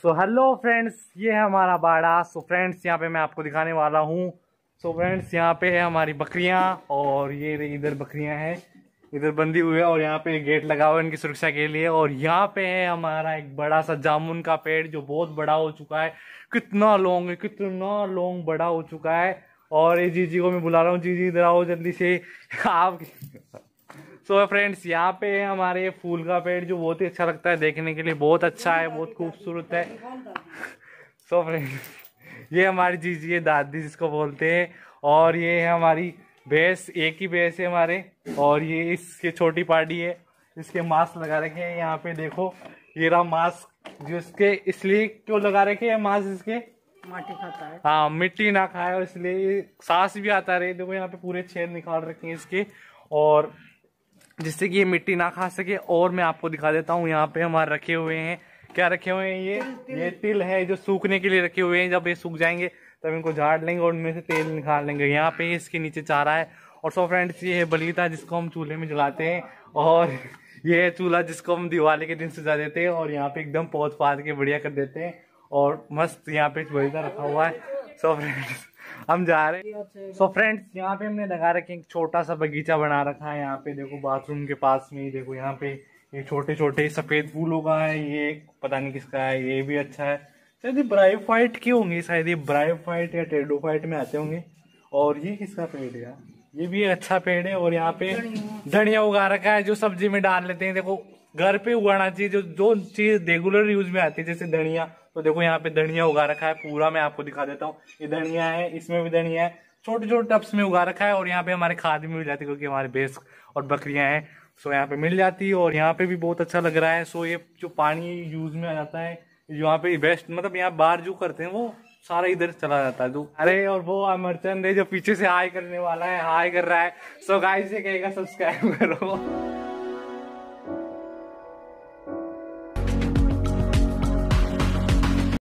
so hello friends ये है हमारा बाड़ा सो फ्रेंड्स यहाँ पे मैं आपको दिखाने वाला हूँ सो फ्रेंड्स यहाँ पे है हमारी बकरियाँ और ये इधर बकरियाँ हैं इधर बंदी हुई है और यहाँ पे गेट लगा हुआ है इनकी सुरक्षा के लिए और यहाँ पे है हमारा एक बड़ा सा जामुन का पेड़ जो बहुत बड़ा हो चुका है कितना लॉन्ग है कितना लॉन्ग बड़ा हो चुका है और ये जीजी को मैं बुला रहा हूँ जीजी इधर आओ जल्दी से आप सो so फ्रेंड्स यहाँ पे है हमारे फूल का पेड़ जो बहुत ही अच्छा लगता है देखने के लिए बहुत अच्छा है बहुत खूबसूरत है सो so फ्रेंड्स ये हमारी जीजी है दादी जिसको बोलते हैं और ये है हमारी भैंस एक ही भैंस है हमारे और ये इसके छोटी पार्टी है इसके मास्क लगा रखे हैं यहाँ पे देखो ये रहा मास्क जिसके इसलिए क्यों लगा रखे है मास्क इसके माटी खाता है हाँ मिट्टी ना खाए इसलिए सांस भी आता रहे देखो यहाँ पे पूरे छेद निकाल रखे हैं इसके और जिससे कि ये मिट्टी ना खा सके और मैं आपको दिखा देता हूँ यहाँ पे हमारे रखे हुए हैं क्या रखे हुए हैं ये तिल, ये तिल है जो सूखने के लिए रखे हुए हैं जब ये सूख जाएंगे तब इनको झाड़ लेंगे और उनमें से तेल निकाल लेंगे यहाँ पे इसके नीचे चारा है और सो फ्रेंड्स ये है बलीता जिसको हम चूल्हे में जलाते हैं और ये है चूल्हा जिसको हम दिवाली के दिन सजा देते हैं और यहाँ पे एकदम पौध पाद के बढ़िया कर देते हैं और मस्त यहाँ पे बलीता रखा हुआ है सो फ्रेंड्स हम जा रहे हैं सो फ्रेंड्स अच्छा यहाँ पे हमने लगा रखे एक छोटा सा बगीचा बना रखा है यहाँ पे देखो बाथरूम के पास में ही देखो यहाँ पे ये छोटे छोटे सफेद फूलों का है ये पता नहीं किसका है ये भी अच्छा है शायद ये ब्राइफाइट के होंगे शायद ये ब्राइफाइट या टेडोफाइट में आते होंगे और ये किसका पेड़ है ये भी अच्छा पेड़ है और यहाँ पे धनिया उगा रखा है जो सब्जी में डाल लेते हैं देखो घर पे उगाना चाहिए जो जो चीज रेगुलर यूज में आती है जैसे धनिया तो देखो यहाँ पे धनिया उगा रखा है पूरा मैं आपको दिखा देता हूँ ये धनिया है इसमें भी धनिया है छोटे छोटे टप्स में उगा रखा है और यहाँ पे हमारे खाद भी मिल जाती है क्योंकि हमारे भैंस और बकरियां हैं सो यहाँ पे मिल जाती है और यहाँ पे भी बहुत अच्छा लग रहा है सो ये जो पानी यूज में आ जाता है यहाँ पे बेस्ट मतलब यहाँ बाहर जो करते हैं वो सारा इधर चला जाता है तो अरे और वो अमरचंद है जो पीछे से हाई करने वाला है हाई कर रहा है सो गाइस से कहेगा सब्सक्राइब करो